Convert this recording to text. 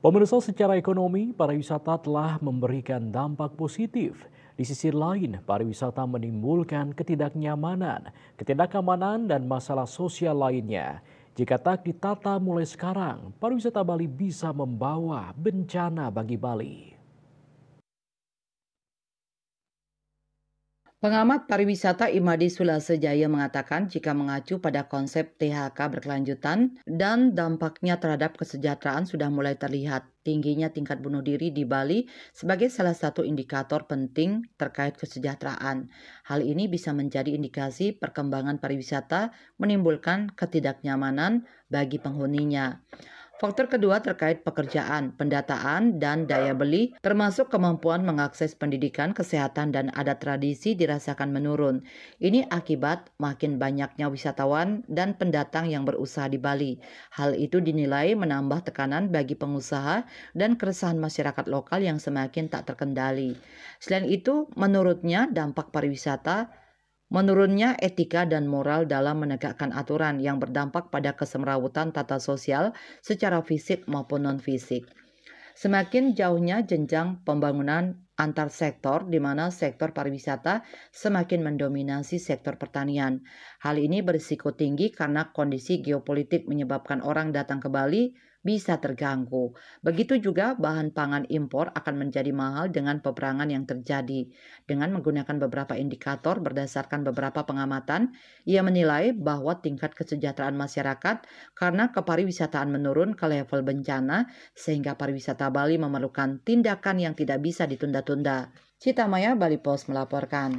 Pemirsa secara ekonomi, pariwisata telah memberikan dampak positif. Di sisi lain, pariwisata menimbulkan ketidaknyamanan, ketidakamanan, dan masalah sosial lainnya. Jika tak ditata mulai sekarang, pariwisata Bali bisa membawa bencana bagi Bali. Pengamat pariwisata Imadi Sulasejaya mengatakan jika mengacu pada konsep THK berkelanjutan dan dampaknya terhadap kesejahteraan sudah mulai terlihat tingginya tingkat bunuh diri di Bali sebagai salah satu indikator penting terkait kesejahteraan. Hal ini bisa menjadi indikasi perkembangan pariwisata menimbulkan ketidaknyamanan bagi penghuninya. Faktor kedua terkait pekerjaan, pendataan, dan daya beli, termasuk kemampuan mengakses pendidikan, kesehatan, dan adat tradisi dirasakan menurun. Ini akibat makin banyaknya wisatawan dan pendatang yang berusaha di Bali. Hal itu dinilai menambah tekanan bagi pengusaha dan keresahan masyarakat lokal yang semakin tak terkendali. Selain itu, menurutnya dampak pariwisata Menurunnya etika dan moral dalam menegakkan aturan yang berdampak pada kesemrawutan tata sosial secara fisik maupun non-fisik. Semakin jauhnya jenjang pembangunan antar sektor di mana sektor pariwisata semakin mendominasi sektor pertanian. Hal ini berisiko tinggi karena kondisi geopolitik menyebabkan orang datang ke Bali bisa terganggu. Begitu juga bahan pangan impor akan menjadi mahal dengan peperangan yang terjadi. Dengan menggunakan beberapa indikator berdasarkan beberapa pengamatan, ia menilai bahwa tingkat kesejahteraan masyarakat karena kepariwisataan menurun ke level bencana sehingga pariwisata Bali memerlukan tindakan yang tidak bisa ditunda tertunda. Cita Maya Balipos melaporkan.